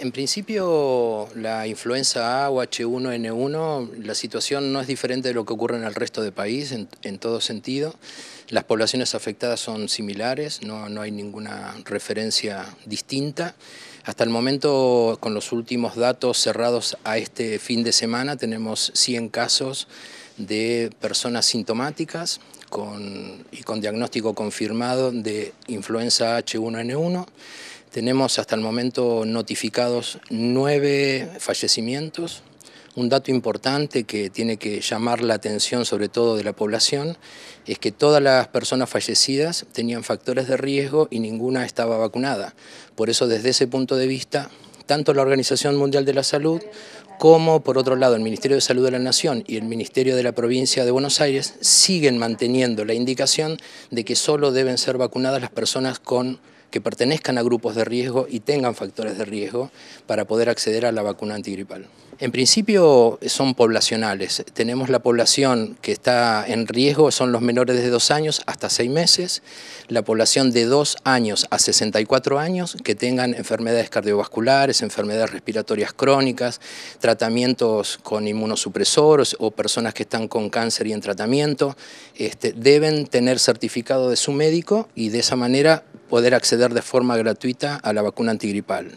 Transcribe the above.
En principio, la influenza A o H1N1, la situación no es diferente de lo que ocurre en el resto del país en, todo sentido. Las poblaciones afectadas son similares, no, no, hay ninguna referencia distinta. Hasta el momento, con los últimos datos cerrados a este fin de semana, tenemos 100 casos de personas sintomáticas con, y con diagnóstico confirmado de influenza H1N1. Tenemos hasta el momento notificados nueve fallecimientos. Un dato importante que tiene que llamar la atención sobre todo de la población es que todas las personas fallecidas tenían factores de riesgo y ninguna estaba vacunada. Por eso desde ese punto de vista, tanto la Organización Mundial de la Salud como por otro lado el Ministerio de Salud de la Nación y el Ministerio de la Provincia de Buenos Aires siguen manteniendo la indicación de que solo deben ser vacunadas las personas con que pertenezcan a grupos de riesgo y tengan factores de riesgo para poder acceder a la vacuna antigripal. En principio son poblacionales. Tenemos la población que está en riesgo, son los menores de 2 años hasta 6 meses, la población de 2 años a 64 años que tengan enfermedades cardiovasculares, enfermedades respiratorias crónicas, tratamientos con inmunosupresores o personas que están con cáncer y en tratamiento, este, deben tener certificado de su médico y de esa manera poder acceder de forma gratuita a la vacuna antigripal.